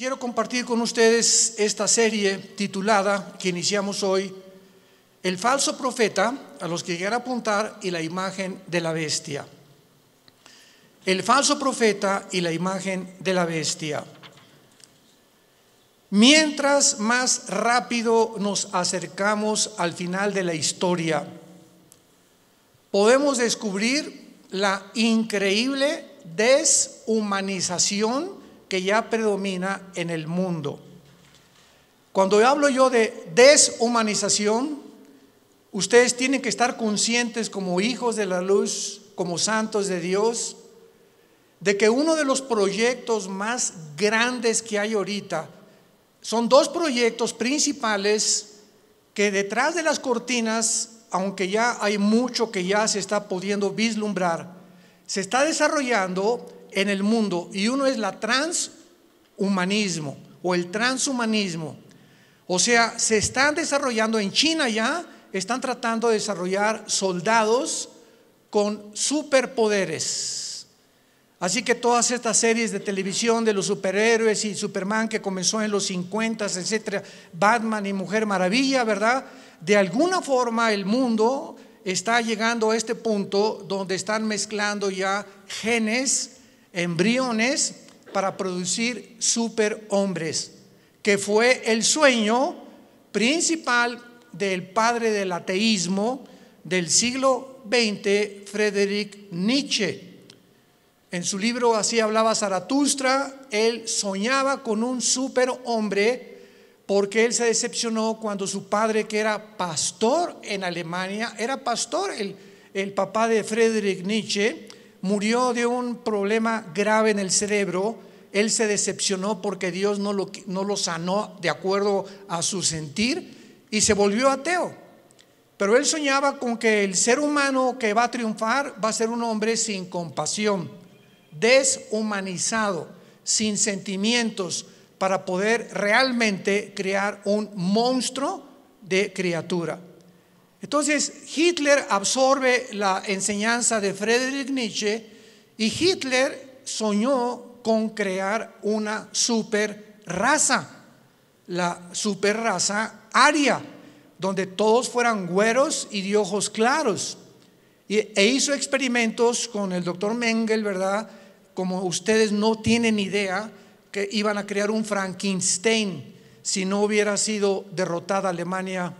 Quiero compartir con ustedes esta serie titulada que iniciamos hoy, El falso profeta a los que quiera a apuntar y la imagen de la bestia. El falso profeta y la imagen de la bestia. Mientras más rápido nos acercamos al final de la historia, podemos descubrir la increíble deshumanización que ya predomina en el mundo. Cuando hablo yo de deshumanización, ustedes tienen que estar conscientes como hijos de la luz, como santos de Dios, de que uno de los proyectos más grandes que hay ahorita son dos proyectos principales que detrás de las cortinas, aunque ya hay mucho que ya se está pudiendo vislumbrar, se está desarrollando en el mundo y uno es la transhumanismo o el transhumanismo. O sea, se están desarrollando en China ya, están tratando de desarrollar soldados con superpoderes. Así que todas estas series de televisión de los superhéroes y Superman que comenzó en los 50, etcétera, Batman y Mujer Maravilla, ¿verdad? De alguna forma el mundo está llegando a este punto donde están mezclando ya genes embriones para producir superhombres, que fue el sueño principal del padre del ateísmo del siglo XX, Friedrich Nietzsche. En su libro Así hablaba Zaratustra, él soñaba con un superhombre porque él se decepcionó cuando su padre, que era pastor en Alemania, era pastor el, el papá de Friedrich Nietzsche, murió de un problema grave en el cerebro, él se decepcionó porque Dios no lo, sanó de acuerdo a su sentir y se volvió ateo. Pero él soñaba con que el ser humano que va a triunfar va a ser un hombre sin compasión, deshumanizado, sin sentimientos, para poder realmente crear un monstruo de criatura. Entonces Hitler absorbe la enseñanza de Friedrich Nietzsche y Hitler soñó con crear una super raza, la super raza aria, donde todos fueran güeros y de ojos claros. E hizo experimentos con el doctor Mengel, ¿verdad? Como ustedes no tienen idea que iban a crear un Frankenstein si no hubiera sido derrotada Alemania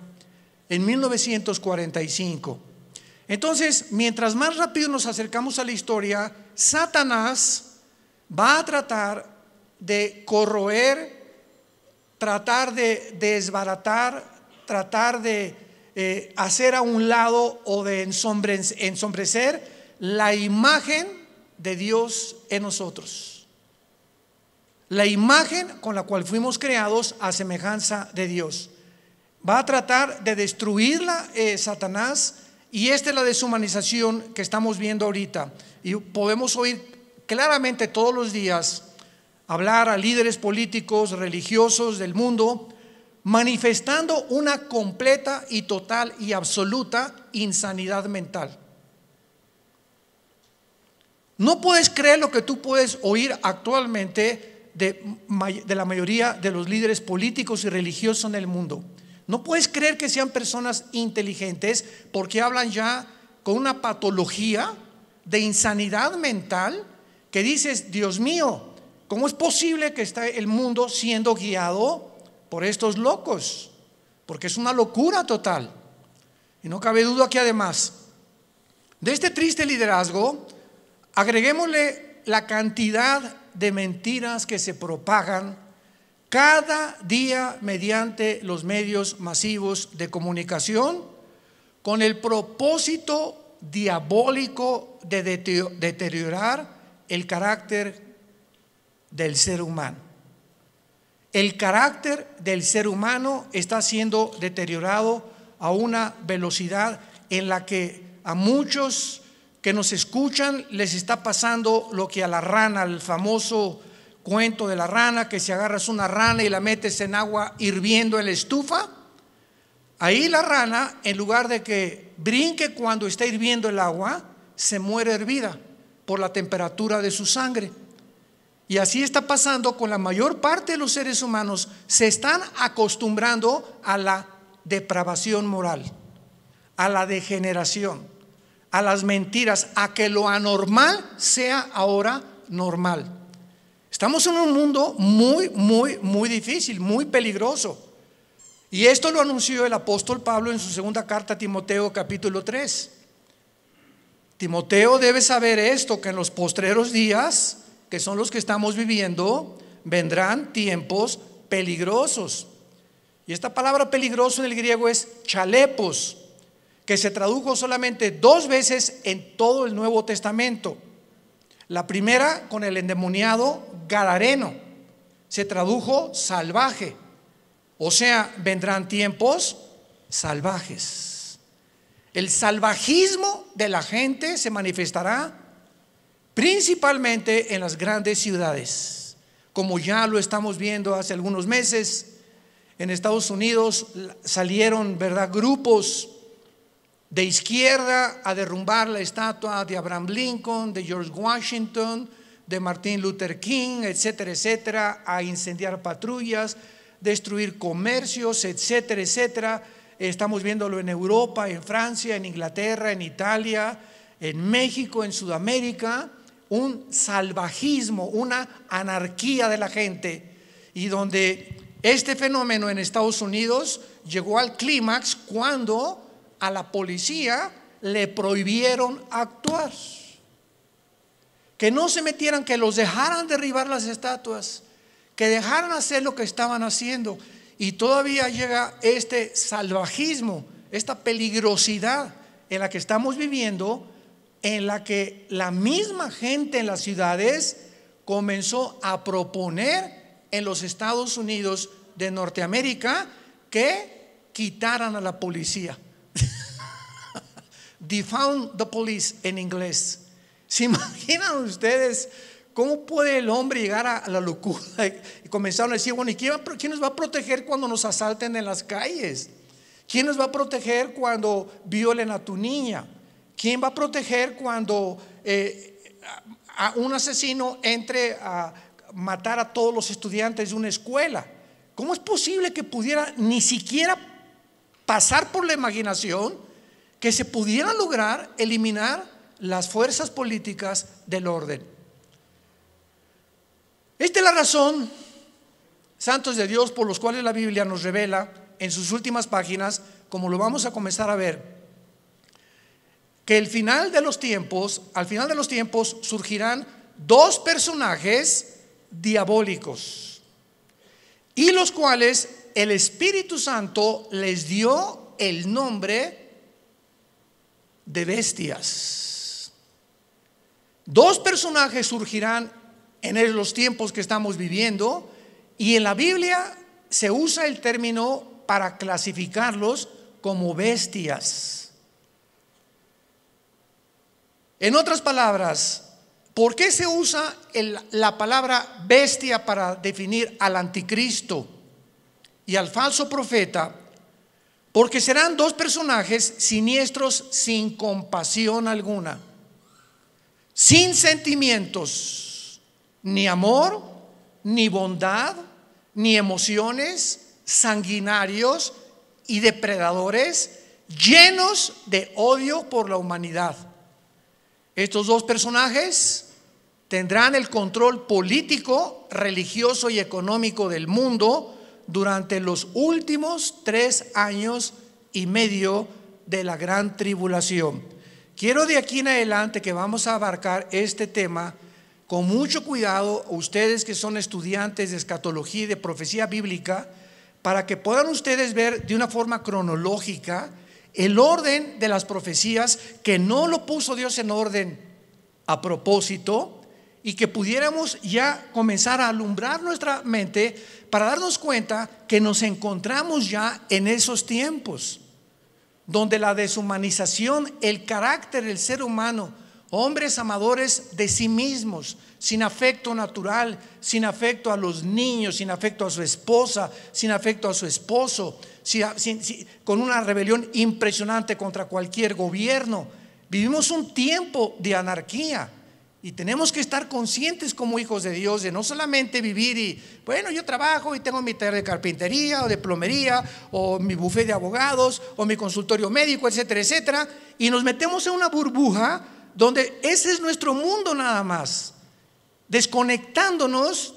en 1945. Entonces, mientras más rápido nos acercamos a la historia, Satanás va a tratar de corroer, tratar de desbaratar, tratar de eh, hacer a un lado o de ensombrecer la imagen de Dios en nosotros. La imagen con la cual fuimos creados a semejanza de Dios. Va a tratar de destruirla eh, Satanás y esta es la deshumanización que estamos viendo ahorita. Y podemos oír claramente todos los días hablar a líderes políticos, religiosos del mundo, manifestando una completa y total y absoluta insanidad mental. No puedes creer lo que tú puedes oír actualmente de, la mayoría de los líderes políticos y religiosos en el mundo. No puedes creer que sean personas inteligentes porque hablan ya con una patología de insanidad mental que dices, Dios mío, ¿cómo es posible que esté el mundo siendo guiado por estos locos? Porque es una locura total. Y no cabe duda que además de este triste liderazgo, agreguémosle la cantidad de mentiras que se propagan cada día mediante los medios masivos de comunicación con el propósito diabólico de deteriorar el carácter del ser humano. El carácter del ser humano está siendo deteriorado a una velocidad en la que a muchos que nos escuchan les está pasando lo que a la rana, al famoso cuento de la rana, que si agarras una rana y la metes en agua hirviendo en la estufa, ahí la rana, en lugar de que brinque cuando está hirviendo el agua, se muere hervida por la temperatura de su sangre. Y así está pasando con la mayor parte de los seres humanos. Se están acostumbrando a la depravación moral, a la degeneración, a las mentiras, a que lo anormal sea ahora normal. Estamos en un mundo muy, muy, muy difícil, muy peligroso. Y esto lo anunció el apóstol Pablo en su segunda carta a Timoteo capítulo 3. Timoteo debe saber esto, que en los postreros días, que son los que estamos viviendo, vendrán tiempos peligrosos. Y esta palabra peligroso en el griego es chalepos, que se tradujo solamente dos veces en todo el Nuevo Testamento. La primera con el endemoniado galareno, se tradujo salvaje. O sea, vendrán tiempos salvajes. El salvajismo de la gente se manifestará principalmente en las grandes ciudades, como ya lo estamos viendo hace algunos meses. En Estados Unidos salieron, ¿verdad?, grupos de izquierda a derrumbar la estatua de Abraham Lincoln, de George Washington, de Martin Luther King, etcétera, etcétera, a incendiar patrullas, destruir comercios, etcétera, etcétera. Estamos viéndolo en Europa, en Francia, en Inglaterra, en Italia, en México, en Sudamérica, un salvajismo, una anarquía de la gente y donde este fenómeno en Estados Unidos llegó al clímax cuando a la policía le prohibieron actuar. Que no se metieran, que los dejaran derribar las estatuas, que dejaran hacer lo que estaban haciendo. Y todavía llega este salvajismo, esta peligrosidad en la que estamos viviendo, en la que la misma gente en las ciudades comenzó a proponer en los Estados Unidos de Norteamérica que quitaran a la policía defund the police en inglés. ¿Se imaginan ustedes cómo puede el hombre llegar a la locura? Y comenzar a decir, bueno, ¿y quién, nos va a proteger cuando nos asalten en las calles? ¿Quién nos va a proteger cuando violen a tu niña? ¿Quién va a proteger cuando eh, un asesino entre a matar a todos los estudiantes de una escuela? ¿Cómo es posible que pudiera ni siquiera pasar por la imaginación? que se pudiera lograr eliminar las fuerzas políticas del orden. Esta es la razón, santos de Dios, por los cuales la Biblia nos revela en sus últimas páginas, como lo vamos a comenzar a ver, que el final de los tiempos, al final de los tiempos surgirán dos personajes diabólicos, y los cuales el Espíritu Santo les dio el nombre de bestias. Dos personajes surgirán en los tiempos que estamos viviendo y en la Biblia se usa el término para clasificarlos como bestias. En otras palabras, ¿por qué se usa la palabra bestia para definir al anticristo y al falso profeta porque serán dos personajes siniestros sin compasión alguna, sin sentimientos, ni amor, ni bondad, ni emociones, sanguinarios y depredadores, llenos de odio por la humanidad. Estos dos personajes tendrán el control político, religioso y económico del mundo, durante los últimos tres años y medio de la gran tribulación. Quiero de aquí en adelante que vamos a abarcar este tema con mucho cuidado, ustedes que son estudiantes de escatología y de profecía bíblica, para que puedan ustedes ver de una forma cronológica el orden de las profecías, que no lo puso Dios en orden a propósito, y que pudiéramos ya comenzar a alumbrar nuestra mente para darnos cuenta que nos encontramos ya en esos tiempos, donde la deshumanización, el carácter del ser humano, hombres amadores de sí mismos, sin afecto natural, sin afecto a los niños, sin afecto a su esposa, sin afecto a su esposo, con una rebelión impresionante contra cualquier gobierno. Vivimos un tiempo de anarquía y tenemos que estar conscientes como hijos de Dios de no solamente vivir y, bueno, yo trabajo y tengo mi taller de carpintería o de plomería o mi bufete de abogados o mi consultorio médico, etcétera, etcétera. Y nos metemos en una burbuja donde ese es nuestro mundo nada más, desconectándonos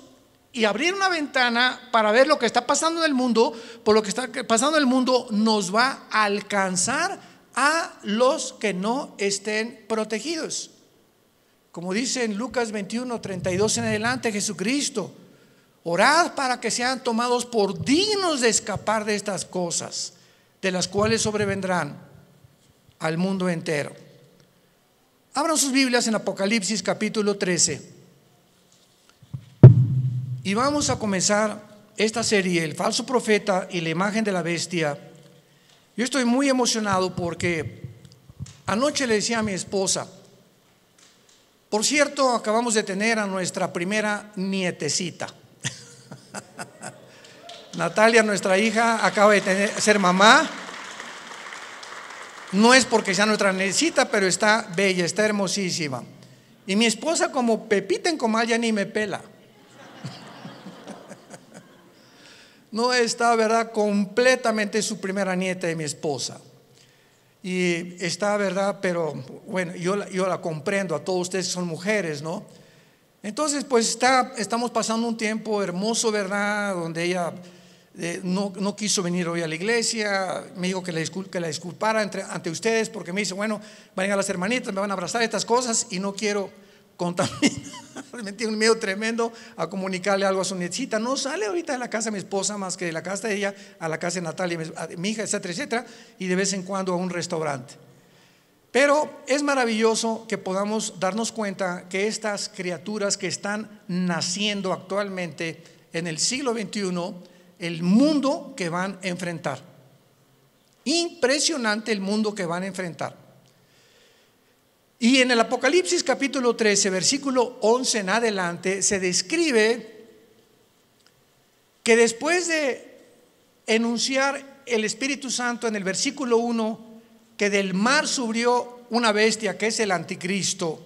y abrir una ventana para ver lo que está pasando en el mundo, por lo que está pasando en el mundo nos va a alcanzar a los que no estén protegidos. Como dice en Lucas 21, 32 en adelante, Jesucristo, orad para que sean tomados por dignos de escapar de estas cosas, de las cuales sobrevendrán al mundo entero. Abran sus Biblias en Apocalipsis capítulo 13. Y vamos a comenzar esta serie, El falso profeta y la imagen de la bestia. Yo estoy muy emocionado porque anoche le decía a mi esposa, por cierto, acabamos de tener a nuestra primera nietecita. Natalia, nuestra hija, acaba de ser mamá. No es porque sea nuestra nietecita, pero está bella, está hermosísima. Y mi esposa, como Pepita en comal, ya ni me pela. no está, ¿verdad? Completamente su primera nieta de mi esposa. Y está, ¿verdad? Pero bueno, yo, yo la comprendo, a todos ustedes que son mujeres, ¿no? Entonces, pues está, estamos pasando un tiempo hermoso, ¿verdad? Donde ella eh, no, quiso venir hoy a la iglesia, me dijo que la, que la disculpara entre, ante ustedes porque me dice, bueno, van a las hermanitas, me van a abrazar estas cosas y no quiero Contame. me tiene un miedo tremendo a comunicarle algo a su nietzita No sale ahorita de la casa de mi esposa más que de la casa de ella a la casa de Natalia, mi hija, etcétera, etcétera, y de vez en cuando a un restaurante. Pero es maravilloso que podamos darnos cuenta que estas criaturas que están naciendo actualmente en el siglo XXI, el mundo que van a enfrentar. Impresionante el mundo que van a enfrentar. Y en el Apocalipsis capítulo 13, versículo 11 en adelante, se describe que después de enunciar el Espíritu Santo en el versículo 1, que del mar subió una bestia que es el anticristo,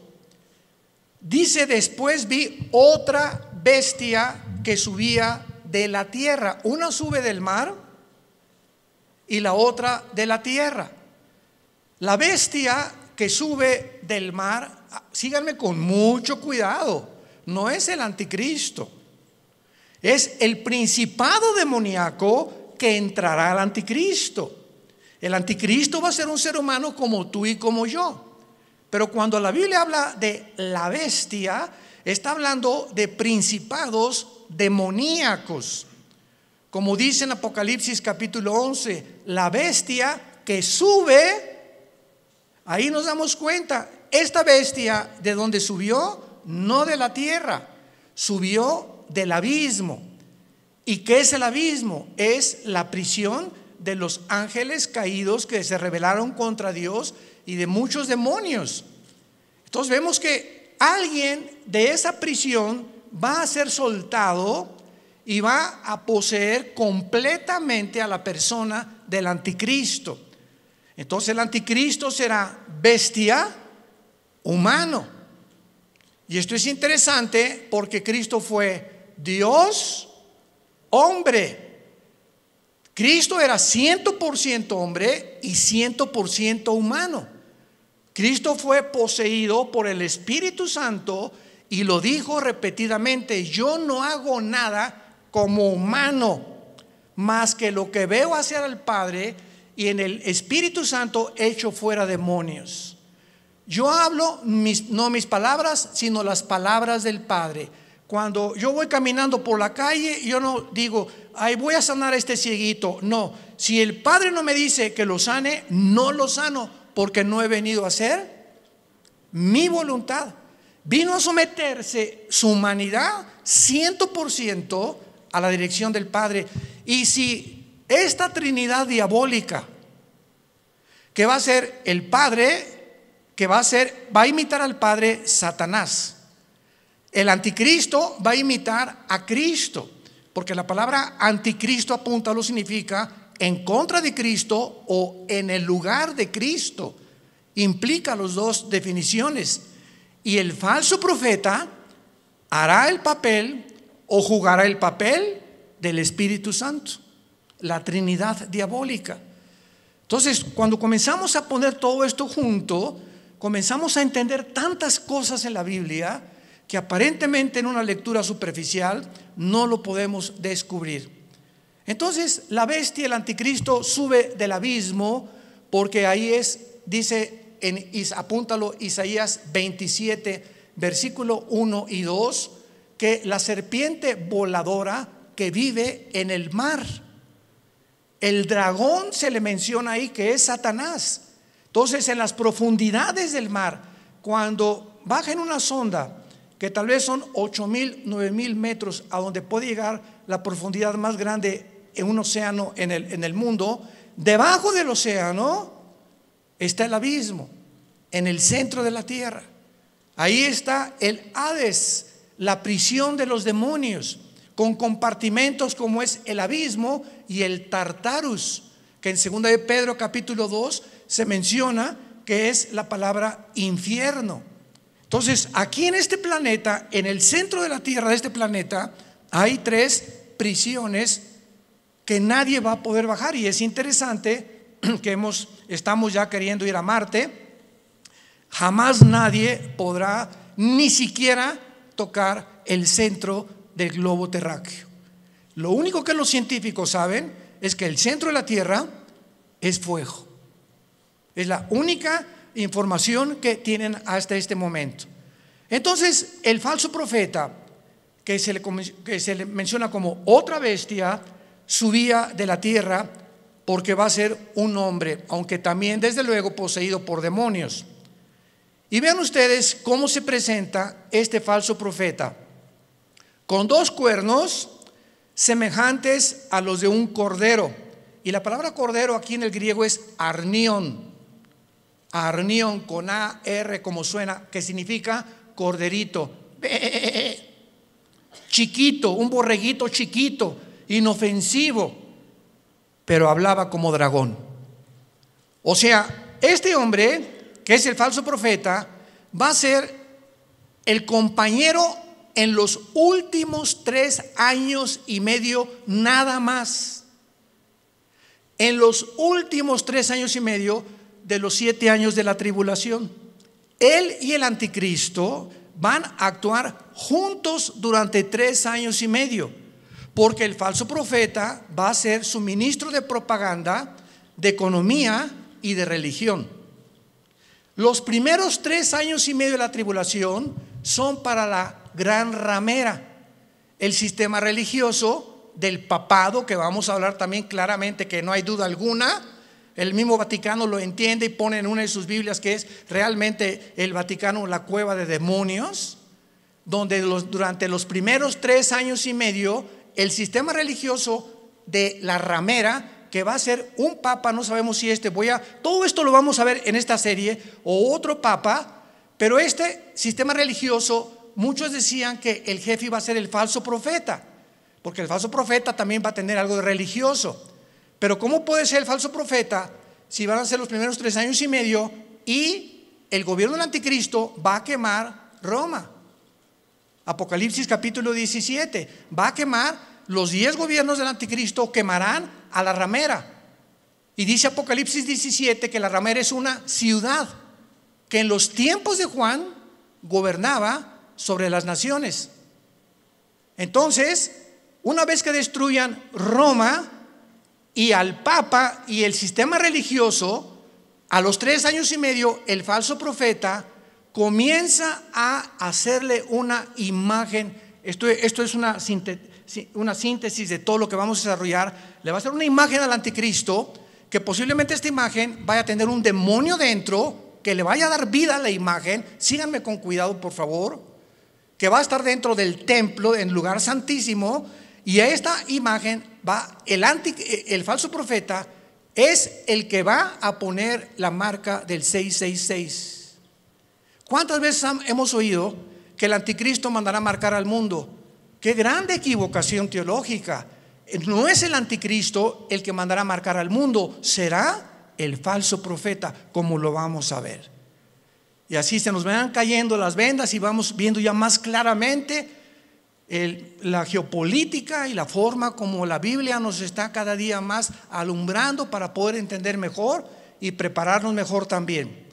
dice después vi otra bestia que subía de la tierra. Una sube del mar y la otra de la tierra. La bestia que sube del mar, ah, síganme con mucho cuidado, no es el anticristo, es el principado demoníaco que entrará al anticristo. El anticristo va a ser un ser humano como tú y como yo. Pero cuando la Biblia habla de la bestia, está hablando de principados demoníacos. Como dice en Apocalipsis capítulo 11, la bestia que sube Ahí nos damos cuenta, esta bestia de donde subió, no de la tierra, subió del abismo. ¿Y qué es el abismo? Es la prisión de los ángeles caídos que se rebelaron contra Dios y de muchos demonios. Entonces vemos que alguien de esa prisión va a ser soltado y va a poseer completamente a la persona del anticristo. Entonces el anticristo será bestia humano. Y esto es interesante porque Cristo fue Dios hombre. Cristo era 100% hombre y 100% humano. Cristo fue poseído por el Espíritu Santo y lo dijo repetidamente, yo no hago nada como humano, más que lo que veo hacer al Padre, y en el Espíritu Santo Hecho fuera demonios. Yo hablo mis, no mis palabras, sino las palabras del Padre. Cuando yo voy caminando por la calle, yo no digo, ay, voy a sanar a este cieguito. No, si el Padre no me dice que lo sane, no lo sano, porque no he venido a hacer mi voluntad. Vino a someterse su humanidad 100% a la dirección del Padre. Y si esta Trinidad diabólica, que va a ser el Padre, que va a ser, va a imitar al Padre Satanás. El anticristo va a imitar a Cristo, porque la palabra anticristo apunta lo significa en contra de Cristo o en el lugar de Cristo. Implica las dos definiciones. Y el falso profeta hará el papel o jugará el papel del Espíritu Santo la Trinidad diabólica. Entonces, cuando comenzamos a poner todo esto junto, comenzamos a entender tantas cosas en la Biblia que aparentemente en una lectura superficial no lo podemos descubrir. Entonces, la bestia, el anticristo, sube del abismo porque ahí es, dice, en, apúntalo Isaías 27, versículo 1 y 2, que la serpiente voladora que vive en el mar el dragón se le menciona ahí que es Satanás. Entonces, en las profundidades del mar, cuando baja en una sonda, que tal vez son ocho mil, nueve mil metros, a donde puede llegar la profundidad más grande en un océano en el, en el mundo, debajo del océano está el abismo, en el centro de la tierra. Ahí está el Hades, la prisión de los demonios con compartimentos como es el abismo y el tartarus, que en 2 de Pedro capítulo 2 se menciona que es la palabra infierno. Entonces, aquí en este planeta, en el centro de la Tierra de este planeta, hay tres prisiones que nadie va a poder bajar. Y es interesante que hemos, estamos ya queriendo ir a Marte. Jamás nadie podrá ni siquiera tocar el centro del globo terráqueo. Lo único que los científicos saben es que el centro de la Tierra es fuego. Es la única información que tienen hasta este momento. Entonces, el falso profeta, que se le, menciona como otra bestia, subía de la tierra porque va a ser un hombre, aunque también desde luego poseído por demonios. Y vean ustedes cómo se presenta este falso profeta con dos cuernos semejantes a los de un cordero. Y la palabra cordero aquí en el griego es arnión. Arnión con A, R como suena, que significa corderito. Eh, eh, eh, chiquito, un borreguito chiquito, inofensivo, pero hablaba como dragón. O sea, este hombre, que es el falso profeta, va a ser el compañero en los últimos tres años y medio nada más. En los últimos tres años y medio de los siete años de la tribulación. Él y el anticristo van a actuar juntos durante tres años y medio, porque el falso profeta va a ser su ministro de propaganda, de economía y de religión. Los primeros tres años y medio de la tribulación son para la gran ramera, el sistema religioso del papado, que vamos a hablar también claramente, que no hay duda alguna, el mismo Vaticano lo entiende y pone en una de sus Biblias que es realmente el Vaticano la cueva de demonios, donde durante los primeros tres años y medio el sistema religioso de la ramera, que va a ser un papa, no sabemos si este, voy a, todo esto lo vamos a ver en esta serie, o otro papa, pero este sistema religioso muchos decían que el jefe iba a ser el falso profeta, porque el falso profeta también va a tener algo de religioso. Pero ¿cómo puede ser el falso profeta si van a ser los primeros tres años y medio y el gobierno del anticristo va a quemar Roma? Apocalipsis capítulo 17, va a quemar, los diez gobiernos del anticristo quemarán a la ramera. Y dice Apocalipsis 17 que la ramera es una ciudad que en los tiempos de Juan gobernaba sobre las naciones. Entonces, una vez que destruyan Roma y al Papa y el sistema religioso, a los tres años y medio, el falso profeta comienza a hacerle una imagen. Esto, esto es una, una síntesis de todo lo que vamos a desarrollar. Le va a hacer una imagen al anticristo, que posiblemente esta imagen vaya a tener un demonio dentro, que le vaya a dar vida a la imagen. Síganme con cuidado, por favor que va a estar dentro del templo, en lugar santísimo, y a esta imagen va el, falso profeta, es el que va a poner la marca del 666. ¿Cuántas veces hemos oído que el anticristo mandará a marcar al mundo? Qué grande equivocación teológica. No es el anticristo el que mandará a marcar al mundo, será el falso profeta, como lo vamos a ver. Y así se nos van cayendo las vendas y vamos viendo ya más claramente la geopolítica y la forma como la Biblia nos está cada día más alumbrando para poder entender mejor y prepararnos mejor también.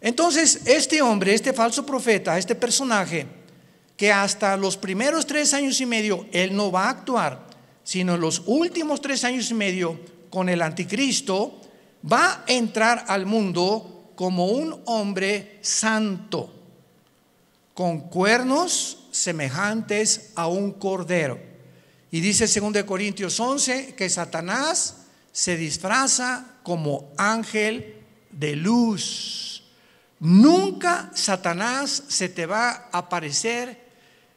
Entonces, este hombre, este falso profeta, este personaje, que hasta los primeros tres años y medio él no va a actuar, sino los últimos tres años y medio con el anticristo, va a entrar al mundo como un hombre santo, con cuernos semejantes a un cordero. Y dice 2 Corintios 11 que Satanás se disfraza como ángel de luz. Nunca Satanás se te va a aparecer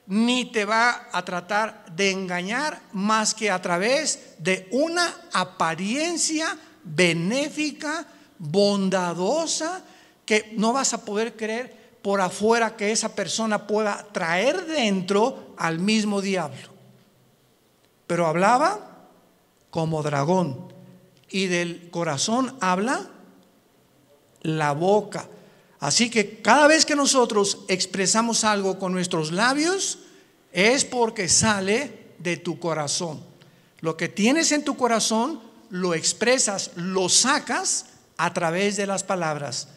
ni te va a tratar de engañar más que a través de una apariencia benéfica bondadosa que no vas a poder creer por afuera que esa persona pueda traer dentro al mismo diablo. Pero hablaba como dragón y del corazón habla la boca. Así que cada vez que nosotros expresamos algo con nuestros labios es porque sale de tu corazón. Lo que tienes en tu corazón lo expresas, lo sacas a través de las palabras.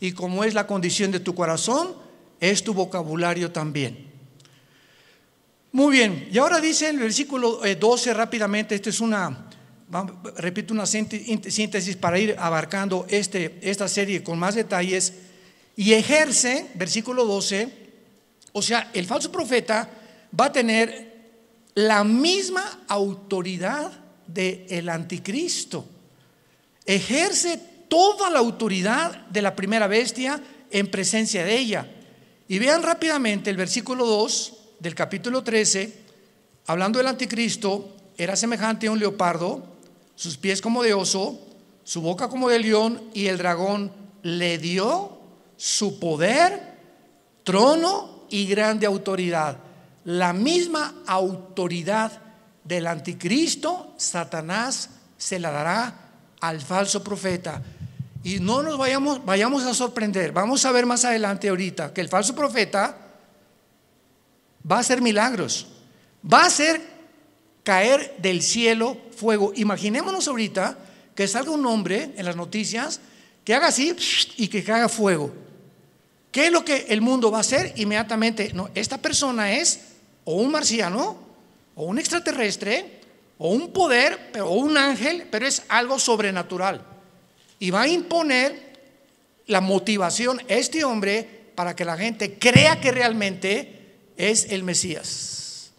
Y como es la condición de tu corazón, es tu vocabulario también. Muy bien, y ahora dice el versículo 12 eh, rápidamente, esto es una, repito, una síntesis para ir abarcando este, esta serie con más detalles. Y ejerce, versículo 12, o sea, el falso profeta va a tener la misma autoridad del el anticristo. Ejerce toda la autoridad de la primera bestia en presencia de ella. Y vean rápidamente el versículo 2 del capítulo 13, hablando del anticristo, era semejante a un leopardo, sus pies como de oso, su boca como de león, y el dragón le dio su poder, trono y grande autoridad. La misma autoridad del anticristo, Satanás se la dará al falso profeta. Y no nos vayamos, vayamos a sorprender. Vamos a ver más adelante ahorita que el falso profeta va a hacer milagros. Va a hacer caer del cielo fuego. Imaginémonos ahorita que salga un hombre en las noticias que haga así y que haga fuego. ¿Qué es lo que el mundo va a hacer inmediatamente? No, esta persona es o un marciano, o un extraterrestre, o un poder, o un ángel, pero es algo sobrenatural y va a imponer la motivación a este hombre para que la gente crea que realmente es el Mesías.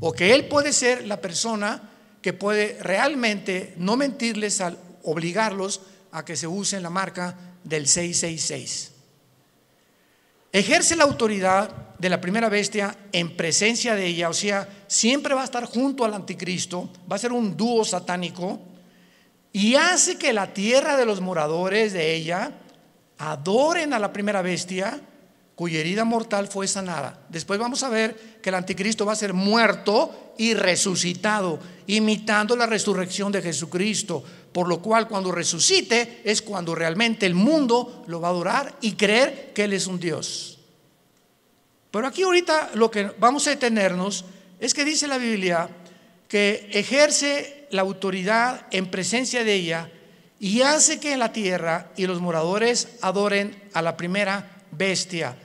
O que él puede ser la persona que puede realmente no mentirles al obligarlos a que se use la marca del 666. Ejerce la autoridad de la primera bestia en presencia de ella, o sea, siempre va a estar junto al anticristo, va a ser un dúo satánico y hace que la tierra de los moradores de ella adoren a la primera bestia cuya herida mortal fue sanada. Después vamos a ver que el anticristo va a ser muerto y resucitado, imitando la resurrección de Jesucristo, por lo cual cuando resucite es cuando realmente el mundo lo va a adorar y creer que Él es un Dios. Pero aquí ahorita lo que vamos a detenernos es que dice la Biblia que ejerce la autoridad en presencia de ella y hace que la tierra y los moradores adoren a la primera bestia.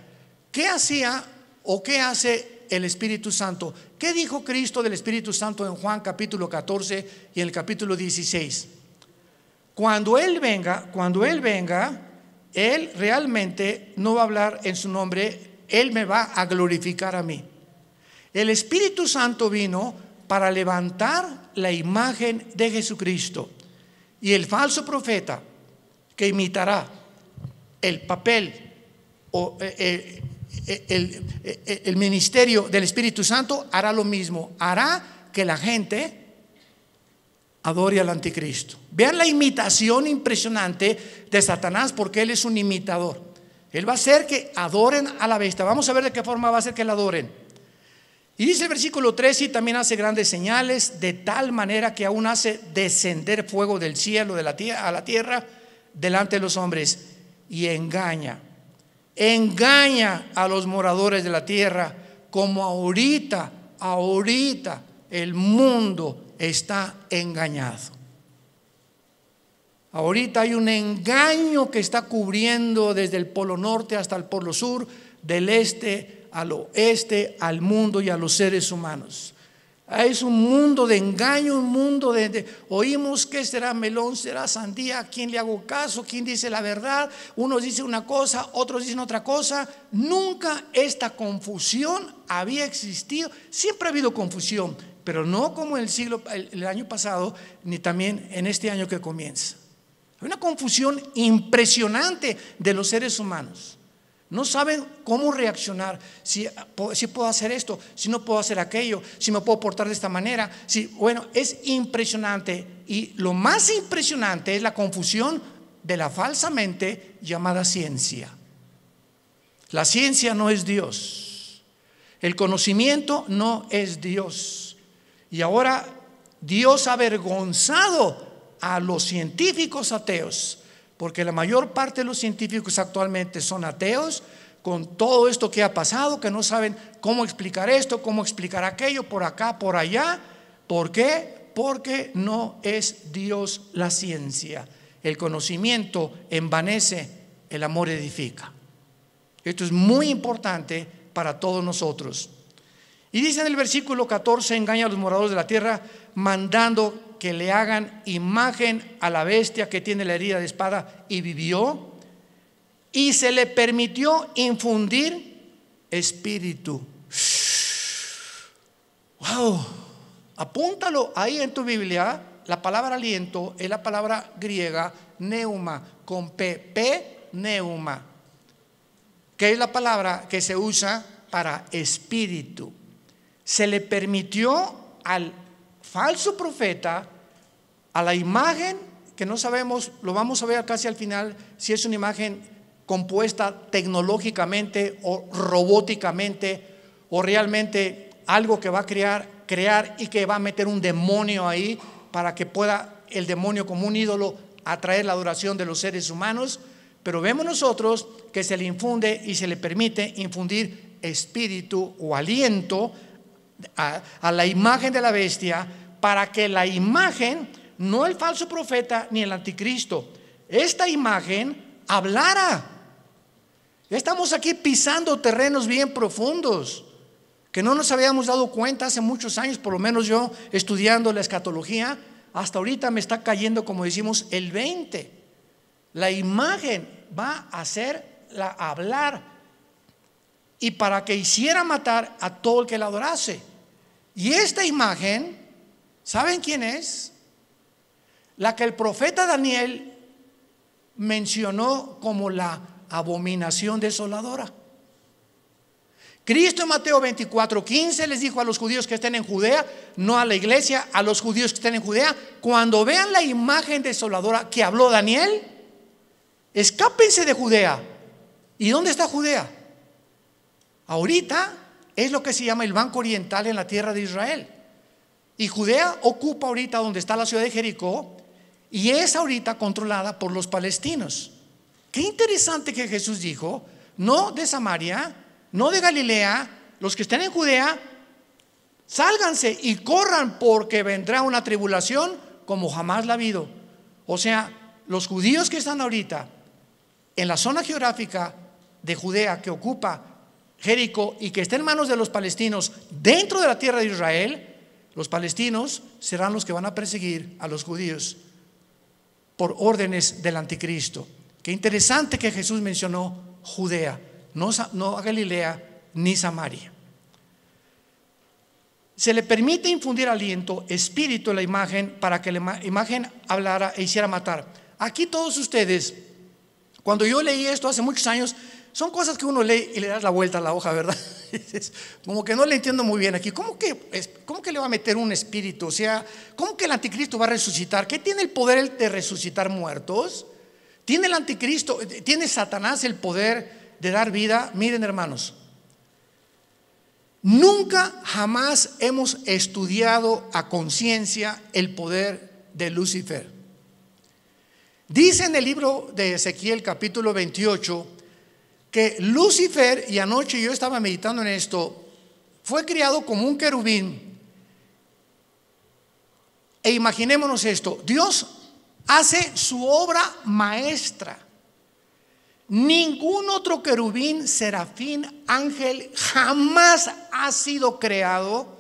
¿Qué hacía o qué hace el Espíritu Santo? ¿Qué dijo Cristo del Espíritu Santo en Juan capítulo 14 y en el capítulo 16? Cuando Él venga, cuando Él venga, Él realmente no va a hablar en su nombre, Él me va a glorificar a mí. El Espíritu Santo vino para levantar la imagen de Jesucristo. Y el falso profeta que imitará el papel o eh, eh, eh, el, ministerio del Espíritu Santo hará lo mismo, hará que la gente adore al anticristo. Vean la imitación impresionante de Satanás porque él es un imitador. Él va a hacer que adoren a la bestia. Vamos a ver de qué forma va a hacer que la adoren. Y dice el versículo 13 y también hace grandes señales, de tal manera que aún hace descender fuego del cielo de la tierra, a la tierra delante de los hombres, y engaña, engaña a los moradores de la tierra, como ahorita, ahorita el mundo está engañado. Ahorita hay un engaño que está cubriendo desde el polo norte hasta el polo sur, del este al oeste, al mundo y a los seres humanos. Es un mundo de engaño, un mundo de, oímos que será melón, será sandía, quién le hago caso, quién dice la verdad, unos dicen una cosa, otros dicen otra cosa. Nunca esta confusión había existido, siempre ha habido confusión, pero no como el siglo, el año pasado, ni también en este año que comienza. Hay una confusión impresionante de los seres humanos. No saben cómo reaccionar, si, puedo hacer esto, si no puedo hacer aquello, si me puedo portar de esta manera. Si, bueno, es impresionante. Y lo más impresionante es la confusión de la falsa mente llamada ciencia. La ciencia no es Dios. El conocimiento no es Dios. Y ahora Dios ha avergonzado a los científicos ateos porque la mayor parte de los científicos actualmente son ateos, con todo esto que ha pasado, que no saben cómo explicar esto, cómo explicar aquello, por acá, por allá. ¿Por qué? Porque no es Dios la ciencia. El conocimiento envanece, el amor edifica. Esto es muy importante para todos nosotros. Y dice en el versículo 14, engaña a los moradores de la tierra mandando que le hagan imagen a la bestia que tiene la herida de espada y vivió. Y se le permitió infundir espíritu. ¡Wow! Apúntalo ahí en tu Biblia. La palabra aliento es la palabra griega neuma, con P, P, neuma, que es la palabra que se usa para espíritu. Se le permitió al falso profeta a la imagen que no sabemos, lo vamos a ver casi al final, si es una imagen compuesta tecnológicamente o robóticamente o realmente algo que va a crear, crear y que va a meter un demonio ahí para que pueda el demonio como un ídolo atraer la adoración de los seres humanos, pero vemos nosotros que se le infunde y se le permite infundir espíritu o aliento a, la imagen de la bestia, para que la imagen, no el falso profeta ni el anticristo, esta imagen hablara. Estamos aquí pisando terrenos bien profundos que no nos habíamos dado cuenta hace muchos años, por lo menos yo estudiando la escatología, hasta ahorita me está cayendo, como decimos, el 20. La imagen va a hacerla la hablar y para que hiciera matar a todo el que la adorase. Y esta imagen, ¿saben quién es? La que el profeta Daniel mencionó como la abominación desoladora. Cristo en Mateo 24, 15 les dijo a los judíos que estén en Judea, no a la iglesia, a los judíos que estén en Judea, cuando vean la imagen desoladora que habló Daniel, escápense de Judea. ¿Y dónde está Judea? Ahorita es lo que se llama el Banco Oriental en la tierra de Israel. Y Judea ocupa ahorita donde está la ciudad de Jericó y es ahorita controlada por los palestinos. Qué interesante que Jesús dijo, no de Samaria, no de Galilea, los que estén en Judea, sálganse y corran porque vendrá una tribulación como jamás la ha habido. O sea, los judíos que están ahorita en la zona geográfica de Judea que ocupa Jericó y que esté en manos de los palestinos dentro de la tierra de Israel, los palestinos serán los que van a perseguir a los judíos por órdenes del anticristo. Qué interesante que Jesús mencionó Judea, no, no a Galilea ni Samaria. Se le permite infundir aliento, espíritu en la imagen para que la imagen hablara e hiciera matar. Aquí todos ustedes, cuando yo leí esto hace muchos años, son cosas que uno lee y le das la vuelta a la hoja, ¿verdad? Como que no le entiendo muy bien aquí. ¿Cómo que, ¿Cómo que le va a meter un espíritu? O sea, ¿cómo que el anticristo va a resucitar? ¿Qué tiene el poder de resucitar muertos? ¿Tiene el anticristo, tiene Satanás el poder de dar vida? Miren, hermanos, nunca jamás hemos estudiado a conciencia el poder de Lucifer. Dice en el libro de Ezequiel capítulo 28, que Lucifer, y anoche yo estaba meditando en esto, fue criado como un querubín. E imaginémonos esto, Dios hace su obra maestra. Ningún otro querubín, serafín, ángel jamás ha sido creado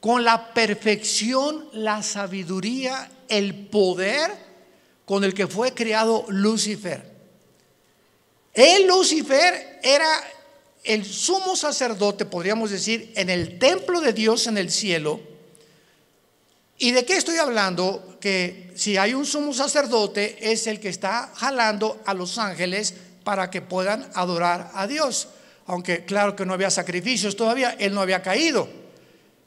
con la perfección, la sabiduría, el poder con el que fue creado Lucifer. El Lucifer era el sumo sacerdote, podríamos decir, en el templo de Dios en el cielo. ¿Y de qué estoy hablando? Que si hay un sumo sacerdote es el que está jalando a los ángeles para que puedan adorar a Dios. Aunque claro que no había sacrificios todavía, él no había caído.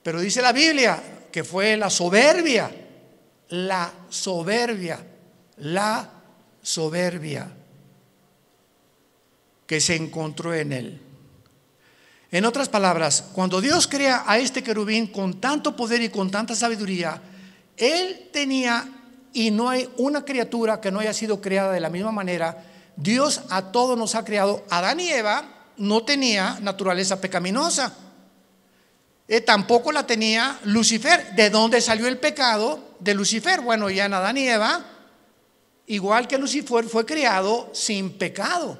Pero dice la Biblia que fue la soberbia, la soberbia, la soberbia que se encontró en él. En otras palabras, cuando Dios crea a este querubín con tanto poder y con tanta sabiduría, él tenía, y no hay una criatura que no haya sido creada de la misma manera, Dios a todos nos ha creado. Adán y Eva no tenía naturaleza pecaminosa. Eh, tampoco la tenía Lucifer. ¿De dónde salió el pecado de Lucifer? Bueno, ya en Adán y Eva, igual que Lucifer, fue creado sin pecado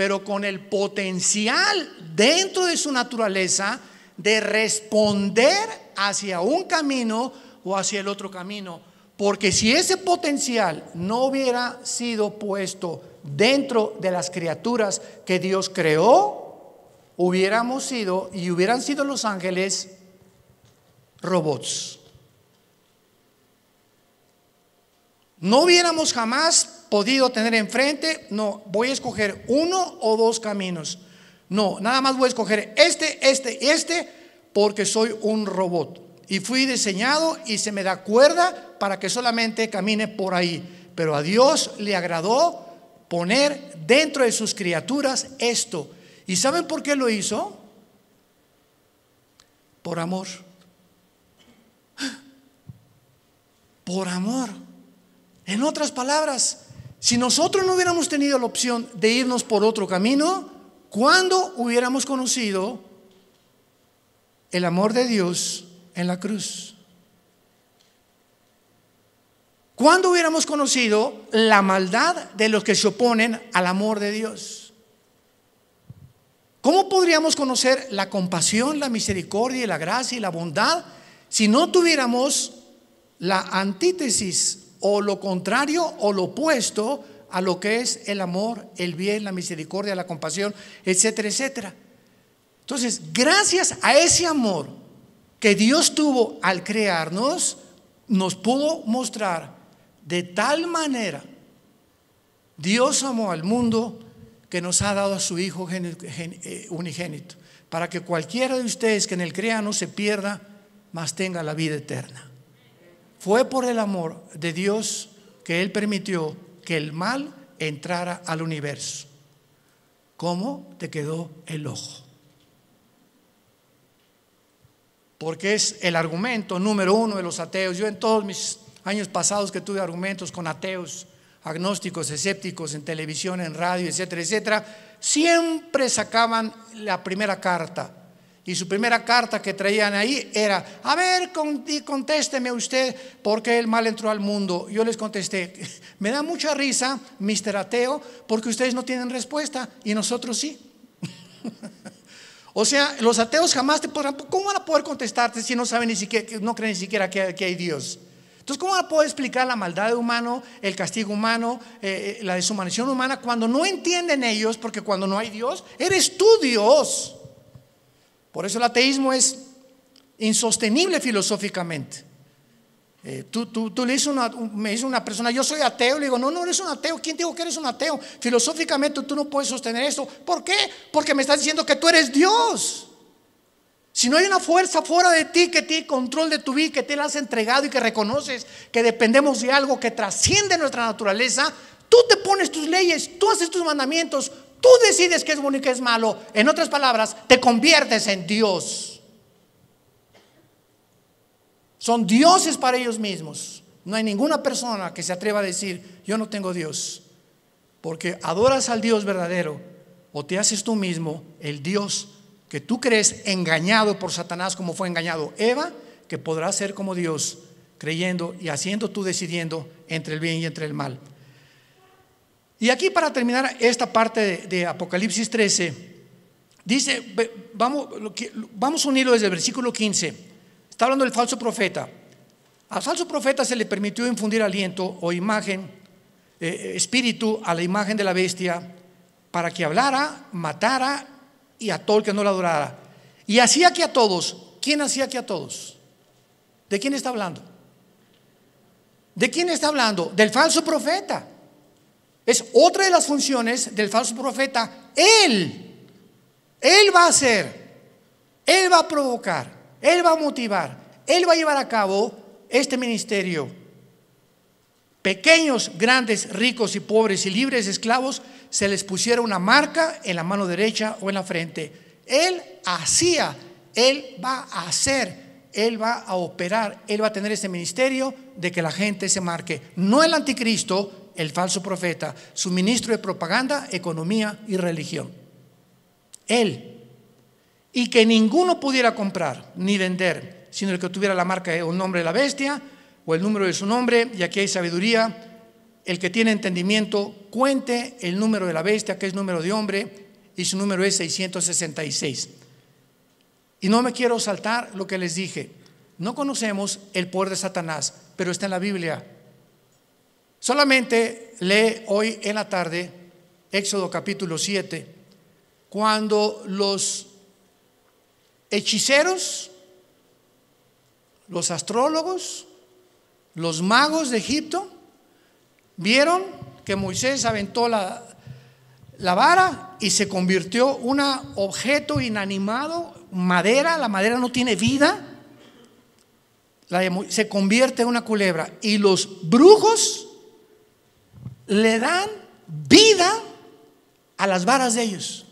pero con el potencial dentro de su naturaleza de responder hacia un camino o hacia el otro camino. Porque si ese potencial no hubiera sido puesto dentro de las criaturas que Dios creó, hubiéramos sido y hubieran sido los ángeles robots. No hubiéramos jamás podido tener enfrente, no, voy a escoger uno o dos caminos. No, nada más voy a escoger este, este y este, porque soy un robot. Y fui diseñado y se me da cuerda para que solamente camine por ahí. Pero a Dios le agradó poner dentro de sus criaturas esto. ¿Y saben por qué lo hizo? Por amor. Por amor. En otras palabras, si nosotros no hubiéramos tenido la opción de irnos por otro camino, ¿cuándo hubiéramos conocido el amor de Dios en la cruz? ¿Cuándo hubiéramos conocido la maldad de los que se oponen al amor de Dios? ¿Cómo podríamos conocer la compasión, la misericordia, la gracia y la bondad si no tuviéramos la antítesis o lo contrario o lo opuesto a lo que es el amor, el bien, la misericordia, la compasión, etcétera, etcétera. Entonces, gracias a ese amor que Dios tuvo al crearnos, nos pudo mostrar de tal manera, Dios amó al mundo que nos ha dado a su Hijo eh, unigénito, para que cualquiera de ustedes que en él crea no se pierda, mas tenga la vida eterna. Fue por el amor de Dios que Él permitió que el mal entrara al universo. ¿Cómo te quedó el ojo? Porque es el argumento número uno de los ateos. Yo en todos mis años pasados que tuve argumentos con ateos, agnósticos, escépticos, en televisión, en radio, etcétera, etcétera, siempre sacaban la primera carta y su primera carta que traían ahí era, a ver, contésteme usted por qué el mal entró al mundo. Yo les contesté, me da mucha risa, mister ateo, porque ustedes no tienen respuesta y nosotros sí. o sea, los ateos jamás te podrán, ¿cómo van a poder contestarte si no saben ni siquiera, no creen ni siquiera que, hay Dios? Entonces, ¿cómo van a poder explicar la maldad humana, humano, el castigo humano, eh, eh, la deshumanización humana cuando no entienden ellos? Porque cuando no hay Dios, eres tú Dios. Por eso el ateísmo es insostenible filosóficamente. Eh, tú, tú, le hizo una, me una persona, yo soy ateo, le digo, no, no eres un ateo, ¿quién dijo que eres un ateo? Filosóficamente tú no puedes sostener esto. ¿Por qué? Porque me estás diciendo que tú eres Dios. Si no hay una fuerza fuera de ti que tiene control de tu vida, que te la has entregado y que reconoces que dependemos de algo que trasciende nuestra naturaleza, tú te pones tus leyes, tú haces tus mandamientos, Tú decides qué es bueno y qué es malo. En otras palabras, te conviertes en Dios. Son dioses para ellos mismos. No hay ninguna persona que se atreva a decir, yo no tengo Dios. Porque adoras al Dios verdadero o te haces tú mismo el Dios que tú crees engañado por Satanás como fue engañado Eva, que podrá ser como Dios, creyendo y haciendo tú decidiendo entre el bien y entre el mal. Y aquí para terminar esta parte de, Apocalipsis 13, dice, vamos, vamos a unirlo desde el versículo 15, está hablando del falso profeta. Al falso profeta se le permitió infundir aliento o imagen, eh, eh, espíritu a la imagen de la bestia, para que hablara, matara y a todo el que no la adorara. Y hacía que a todos, ¿quién hacía que a todos? ¿De quién está hablando? ¿De quién está hablando? Del falso profeta. Es otra de las funciones del falso profeta. Él, él va a hacer, él va a provocar, él va a motivar, él va a llevar a cabo este ministerio. Pequeños, grandes, ricos y pobres y libres esclavos se les pusiera una marca en la mano derecha o en la frente. Él hacía, él va a hacer, él va a operar, Él va a tener este ministerio de que la gente se marque. No el anticristo, el falso profeta, su ministro de propaganda, economía y religión. Él. Y que ninguno pudiera comprar ni vender, sino el que tuviera la marca o el nombre de la bestia o el número de su nombre, y aquí hay sabiduría. El que tiene entendimiento, cuente el número de la bestia, que es número de hombre, y su número es 666. Y no me quiero saltar lo que les dije. No conocemos el poder de Satanás, pero está en la Biblia Solamente lee hoy en la tarde Éxodo capítulo 7, cuando los hechiceros, los astrólogos, los magos de Egipto vieron que Moisés aventó la, la vara y se convirtió un objeto inanimado, madera, la madera no tiene vida, se convierte en una culebra. Y los brujos le dan vida a las varas de ellos.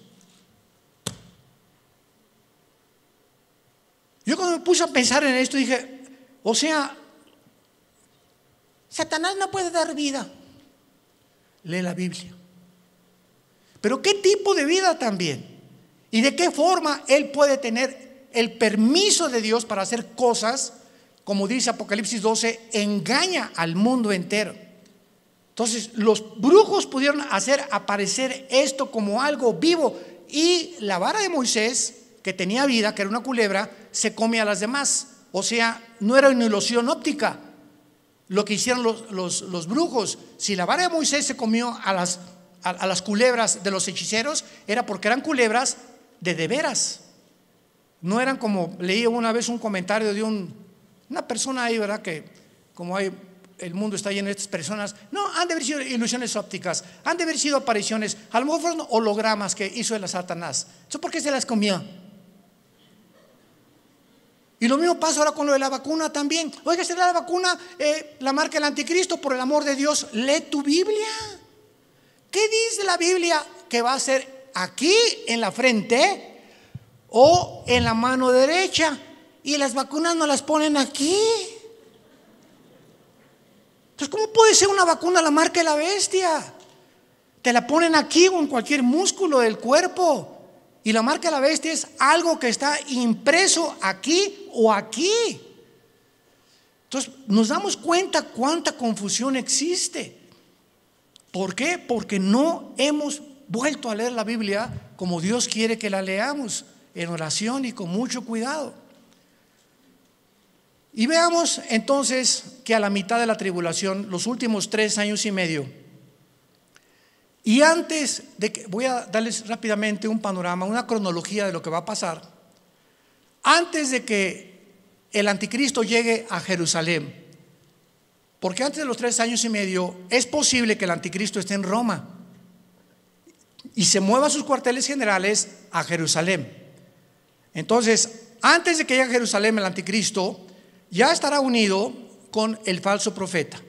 Yo cuando me puse a pensar en esto dije, o sea, Satanás no puede dar vida. Lee la Biblia. Pero ¿qué tipo de vida también? ¿Y de qué forma él puede tener el permiso de Dios para hacer cosas, como dice Apocalipsis 12, engaña al mundo entero? Entonces, los brujos pudieron hacer aparecer esto como algo vivo y la vara de Moisés, que tenía vida, que era una culebra, se come a las demás. O sea, no era una ilusión óptica lo que hicieron los, los, brujos. Si la vara de Moisés se comió a las, las culebras de los hechiceros, era porque eran culebras de de veras. No eran como leí una vez un comentario de una persona ahí, ¿verdad? Que como hay el mundo está lleno de estas personas. No, han de haber sido ilusiones ópticas, han de haber sido apariciones, a lo mejor fueron hologramas que hizo el Satanás. ¿Eso por qué se las comió? Y lo mismo pasa ahora con lo de la vacuna también. Oiga, será la vacuna eh, la marca el anticristo, por el amor de Dios, lee tu Biblia. ¿Qué dice la Biblia que va a ser aquí en la frente o en la mano derecha? Y las vacunas no las ponen aquí. Entonces, ¿cómo puede ser una vacuna la marca de la bestia? Te la ponen aquí o en cualquier músculo del cuerpo. Y la marca de la bestia es algo que está impreso aquí o aquí. Entonces, nos damos cuenta cuánta confusión existe. ¿Por qué? Porque no hemos vuelto a leer la Biblia como Dios quiere que la leamos, en oración y con mucho cuidado. Y veamos entonces que a la mitad de la tribulación, los últimos tres años y medio, y antes de que, voy a darles rápidamente un panorama, una cronología de lo que va a pasar, antes de que el anticristo llegue a Jerusalén, porque antes de los tres años y medio es posible que el anticristo esté en Roma y se mueva sus cuarteles generales a Jerusalén. Entonces, antes de que llegue a Jerusalén el anticristo, ya estará unido con el falso profeta.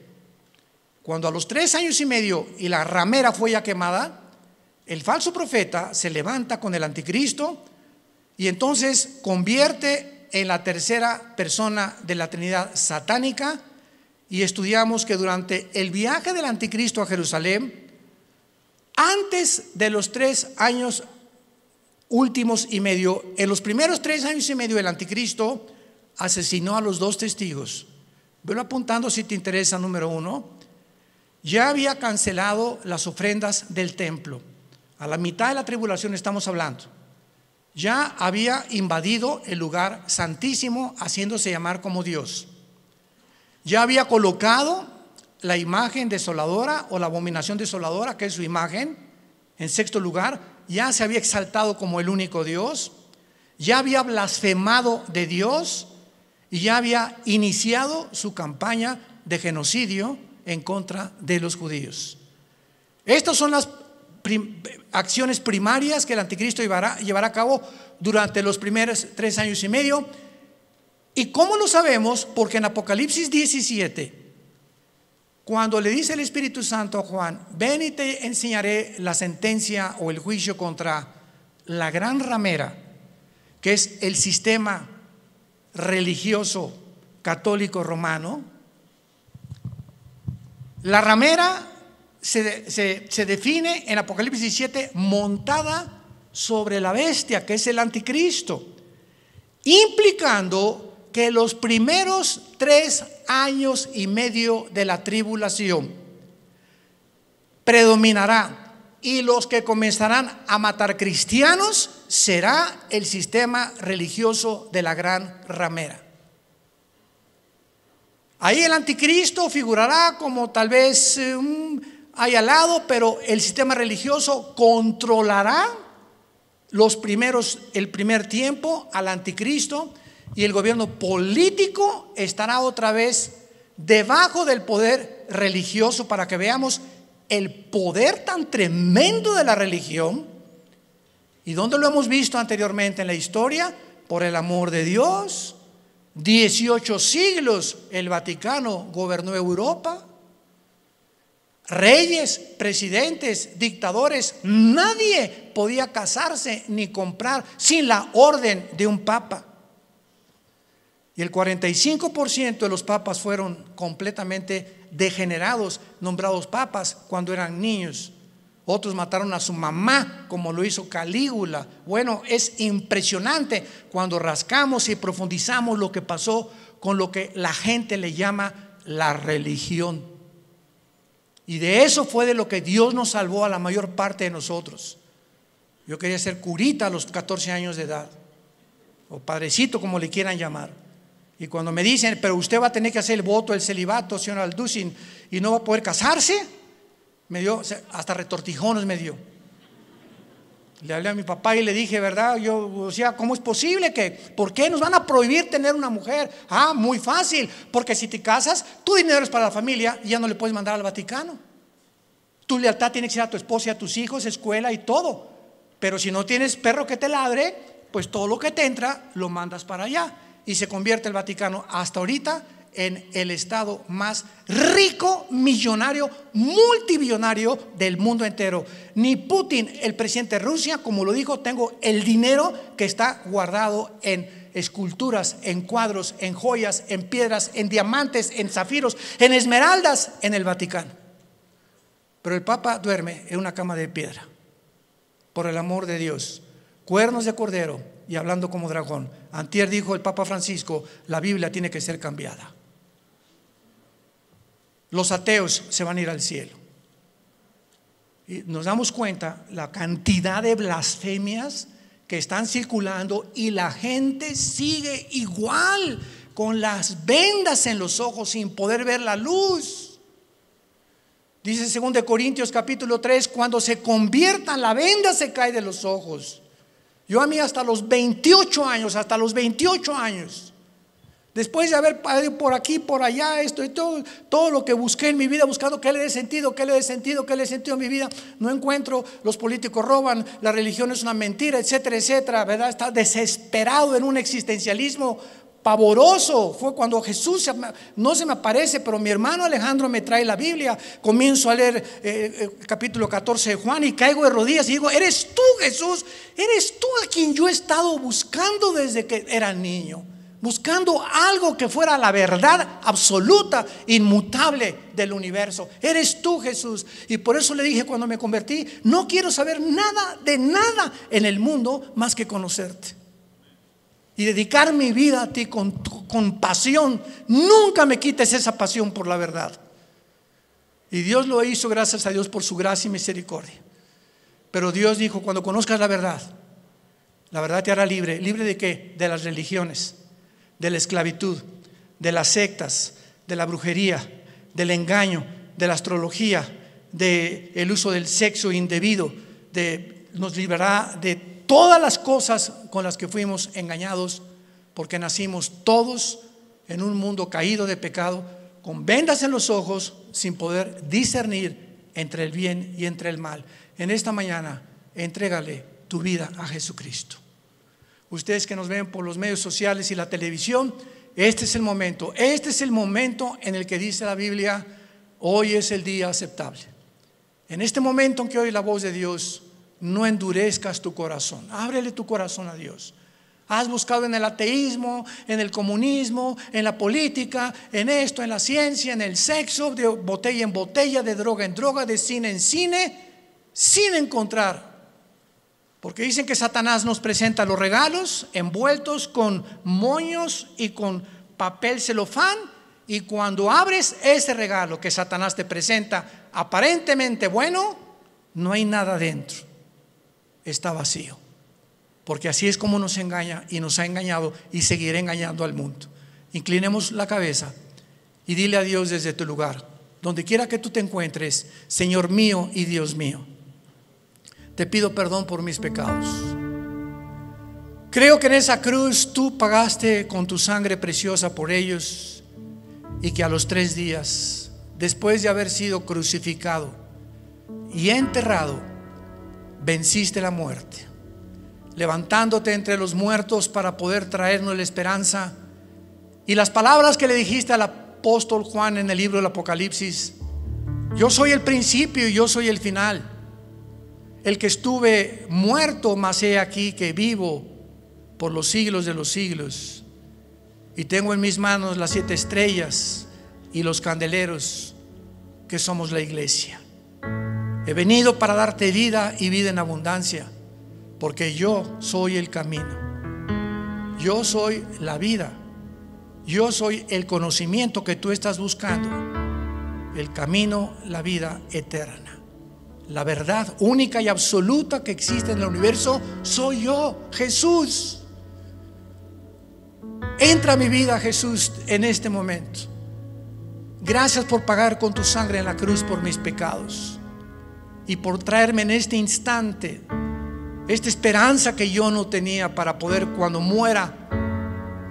Cuando a los tres años y medio y la ramera fue ya quemada, el falso profeta se levanta con el anticristo y entonces convierte en la tercera persona de la Trinidad satánica y estudiamos que durante el viaje del anticristo a Jerusalén, antes de los tres años últimos y medio, en los primeros tres años y medio del anticristo, asesinó a los dos testigos. veo apuntando si te interesa, número uno. Ya había cancelado las ofrendas del templo. A la mitad de la tribulación estamos hablando. Ya había invadido el lugar santísimo, haciéndose llamar como Dios. Ya había colocado la imagen desoladora o la abominación desoladora, que es su imagen. En sexto lugar, ya se había exaltado como el único Dios. Ya había blasfemado de Dios y ya había iniciado su campaña de genocidio en contra de los judíos. Estas son las acciones primarias que el anticristo llevará, a cabo durante los primeros tres años y medio. ¿Y cómo lo sabemos? Porque en Apocalipsis 17, cuando le dice el Espíritu Santo a Juan, ven y te enseñaré la sentencia o el juicio contra la gran ramera, que es el sistema religioso católico romano, la ramera se, define en Apocalipsis 17 montada sobre la bestia, que es el anticristo, implicando que los primeros tres años y medio de la tribulación predominará y los que comenzarán a matar cristianos será el sistema religioso de la gran ramera. Ahí el anticristo figurará como tal vez hay eh, al lado, pero el sistema religioso controlará los primeros, el primer tiempo al anticristo y el gobierno político estará otra vez debajo del poder religioso para que veamos el poder tan tremendo de la religión. ¿Y dónde lo hemos visto anteriormente en la historia? Por el amor de Dios. 18 siglos el Vaticano gobernó Europa. Reyes, presidentes, dictadores, nadie podía casarse ni comprar sin la orden de un papa. Y el 45% de los papas fueron completamente degenerados, nombrados papas cuando eran niños. Otros mataron a su mamá, como lo hizo Calígula. Bueno, es impresionante cuando rascamos y profundizamos lo que pasó con lo que la gente le llama la religión. Y de eso fue de lo que Dios nos salvó a la mayor parte de nosotros. Yo quería ser curita a los 14 años de edad, o padrecito como le quieran llamar. Y cuando me dicen, pero usted va a tener que hacer el voto, el celibato, señor Aldusin y no va a poder casarse, me dio, hasta retortijones me dio. Le hablé a mi papá y le dije, ¿verdad? Yo, decía ¿cómo es posible que? ¿Por qué nos van a prohibir tener una mujer? Ah, muy fácil, porque si te casas, tu dinero es para la familia y ya no le puedes mandar al Vaticano. Tu lealtad tiene que ser a tu esposa y a tus hijos, escuela y todo. Pero si no tienes perro que te ladre, pues todo lo que te entra lo mandas para allá y se convierte el Vaticano hasta ahorita en el estado más rico, millonario, multibillonario del mundo entero. Ni Putin, el presidente de Rusia, como lo dijo, tengo el dinero que está guardado en esculturas, en cuadros, en joyas, en piedras, en diamantes, en zafiros, en esmeraldas, en el Vaticano. Pero el Papa duerme en una cama de piedra, por el amor de Dios. Cuernos de cordero, y hablando como dragón. Antier dijo el Papa Francisco, la Biblia tiene que ser cambiada. Los ateos se van a ir al cielo. Y nos damos cuenta la cantidad de blasfemias que están circulando y la gente sigue igual con las vendas en los ojos sin poder ver la luz. Dice 2 Corintios capítulo 3, cuando se conviertan la venda se cae de los ojos. Yo a mí hasta los 28 años, hasta los 28 años, después de haber por aquí, por allá, esto y todo, todo lo que busqué en mi vida, buscando qué le dé sentido, qué le dé sentido, qué le dé sentido a mi vida, no encuentro, los políticos roban, la religión es una mentira, etcétera, etcétera, ¿verdad? Está desesperado en un existencialismo pavoroso fue cuando Jesús no se me aparece, pero mi hermano Alejandro me trae la Biblia. Comienzo a leer el eh, eh, capítulo 14 de Juan y caigo de rodillas y digo, eres tú Jesús, eres tú a quien yo he estado buscando desde que era niño, buscando algo que fuera la verdad absoluta, inmutable del universo. Eres tú Jesús. Y por eso le dije cuando me convertí, no quiero saber nada de nada en el mundo más que conocerte y dedicar mi vida a ti con, con pasión. Nunca me quites esa pasión por la verdad. Y Dios lo hizo gracias a Dios por su gracia y misericordia. Pero Dios dijo, cuando conozcas la verdad, la verdad te hará libre. ¿Libre de qué? De las religiones, de la esclavitud, de las sectas, de la brujería, del engaño, de la astrología, del el uso del sexo indebido. De, nos liberará de todas las cosas con las que fuimos engañados, porque nacimos todos en un mundo caído de pecado, con vendas en los ojos, sin poder discernir entre el bien y entre el mal. En esta mañana, entrégale tu vida a Jesucristo. Ustedes que nos ven por los medios sociales y la televisión, este es el momento, este es el momento en el que dice la Biblia, hoy es el día aceptable. En este momento en que oye la voz de Dios, no endurezcas tu corazón. Ábrele tu corazón a Dios. Has buscado en el ateísmo, en el comunismo, en la política, en esto, en la ciencia, en el sexo, de botella en botella, de droga en droga, de cine en cine, sin encontrar. Porque dicen que Satanás nos presenta los regalos envueltos con moños y con papel celofán. Y cuando abres ese regalo que Satanás te presenta, aparentemente bueno, no hay nada dentro está vacío. Porque así es como nos engaña y nos ha engañado y seguirá engañando al mundo. Inclinemos la cabeza y dile a Dios desde tu lugar, donde quiera que tú te encuentres, Señor mío y Dios mío, te pido perdón por mis pecados. Creo que en esa cruz tú pagaste con tu sangre preciosa por ellos y que a los tres días, después de haber sido crucificado y enterrado, venciste la muerte, levantándote entre los muertos para poder traernos la esperanza. Y las palabras que le dijiste al apóstol Juan en el libro del Apocalipsis, yo soy el principio y yo soy el final. El que estuve muerto, más he aquí que vivo por los siglos de los siglos. Y tengo en mis manos las siete estrellas y los candeleros que somos la iglesia. He venido para darte vida y vida en abundancia, porque yo soy el camino. Yo soy la vida. Yo soy el conocimiento que tú estás buscando. El camino, la vida eterna. La verdad única y absoluta que existe en el universo soy yo, Jesús. Entra a mi vida, Jesús, en este momento. Gracias por pagar con tu sangre en la cruz por mis pecados y por traerme en este instante esta esperanza que yo no tenía para poder cuando muera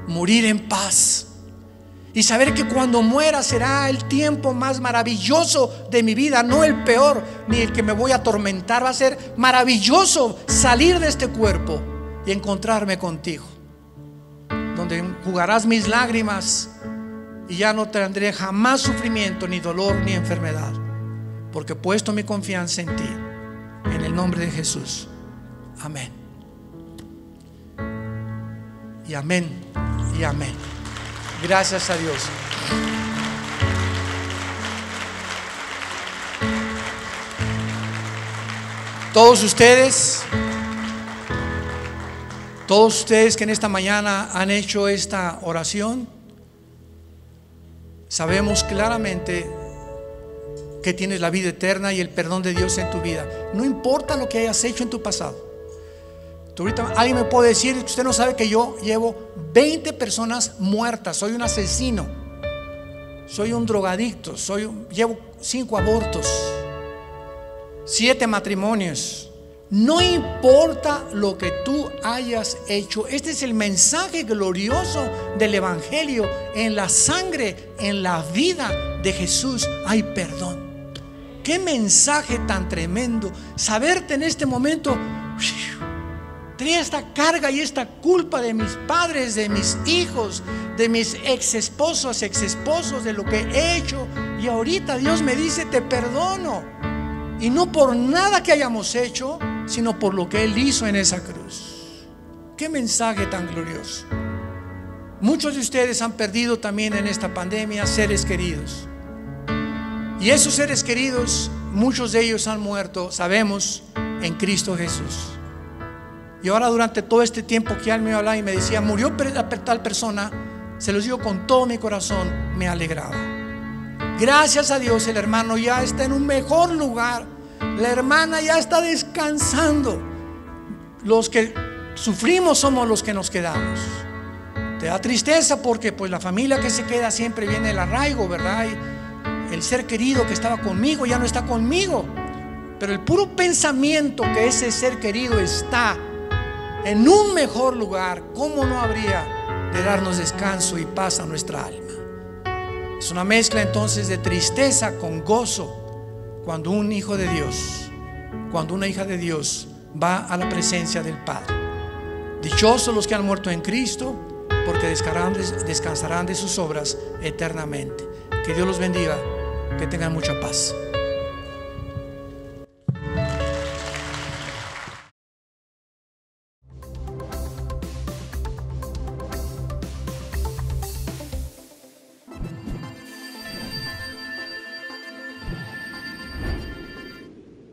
morir en paz. Y saber que cuando muera será el tiempo más maravilloso de mi vida, no el peor ni el que me voy a atormentar. Va a ser maravilloso salir de este cuerpo y encontrarme contigo, donde jugarás mis lágrimas y ya no tendré jamás sufrimiento, ni dolor, ni enfermedad porque he puesto mi confianza en ti. En el nombre de Jesús. Amén. Y amén. Y amén. Gracias a Dios. Todos ustedes, todos ustedes que en esta mañana han hecho esta oración, sabemos claramente que tienes la vida eterna y el perdón de Dios en tu vida. No importa lo que hayas hecho en tu pasado. ahorita alguien me puede decir, usted no sabe que yo llevo 20 personas muertas, soy un asesino, soy un drogadicto, soy llevo cinco abortos, Siete matrimonios. No importa lo que tú hayas hecho, este es el mensaje glorioso del Evangelio. En la sangre, en la vida de Jesús hay perdón. Qué mensaje tan tremendo. Saberte en este momento, tenía esta carga y esta culpa de mis padres, de mis hijos, de mis ex esposos, ex esposos, de lo que he hecho. Y ahorita Dios me dice, te perdono. Y no por nada que hayamos hecho, sino por lo que Él hizo en esa cruz. Qué mensaje tan glorioso. Muchos de ustedes han perdido también en esta pandemia seres queridos. Y esos seres queridos, muchos de ellos han muerto, sabemos, en Cristo Jesús. Y ahora durante todo este tiempo que él me hablaba y me decía, murió tal persona, se los digo con todo mi corazón, me alegraba. Gracias a Dios el hermano ya está en un mejor lugar, la hermana ya está descansando. Los que sufrimos somos los que nos quedamos. Te da tristeza porque pues la familia que se queda siempre viene el arraigo, ¿verdad? Y, el ser querido que estaba conmigo ya no está conmigo. Pero el puro pensamiento que ese ser querido está en un mejor lugar, ¿cómo no habría de darnos descanso y paz a nuestra alma? Es una mezcla entonces de tristeza con gozo cuando un hijo de Dios, cuando una hija de Dios va a la presencia del Padre. Dichosos los que han muerto en Cristo, porque descansarán de sus obras eternamente. Que Dios los bendiga. Que tengan mucha paz.